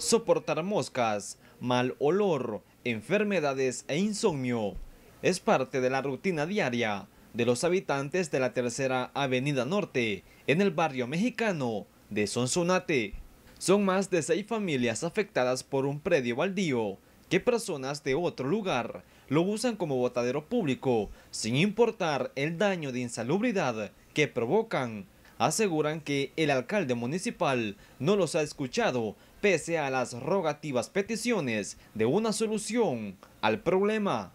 soportar moscas, mal olor, enfermedades e insomnio. Es parte de la rutina diaria de los habitantes de la Tercera Avenida Norte, en el barrio mexicano de Sonsonate. Son más de seis familias afectadas por un predio baldío que personas de otro lugar lo usan como botadero público, sin importar el daño de insalubridad que provocan. Aseguran que el alcalde municipal no los ha escuchado pese a las rogativas peticiones de una solución al problema.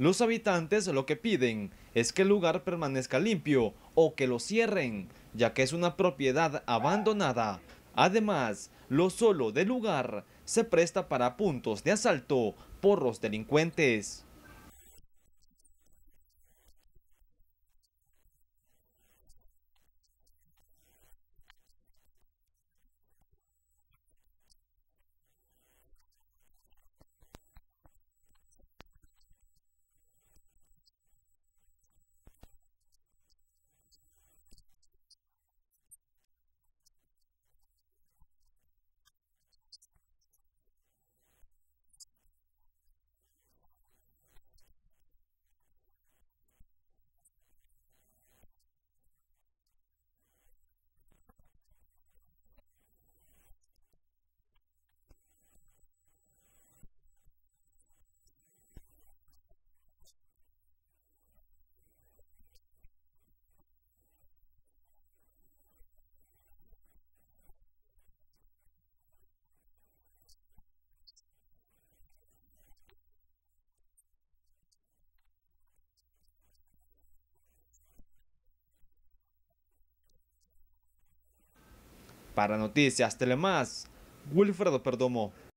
Los habitantes lo que piden es que el lugar permanezca limpio o que lo cierren, ya que es una propiedad abandonada. Además, lo solo del lugar se presta para puntos de asalto por los delincuentes. Para Noticias Telemás, Wilfredo Perdomo.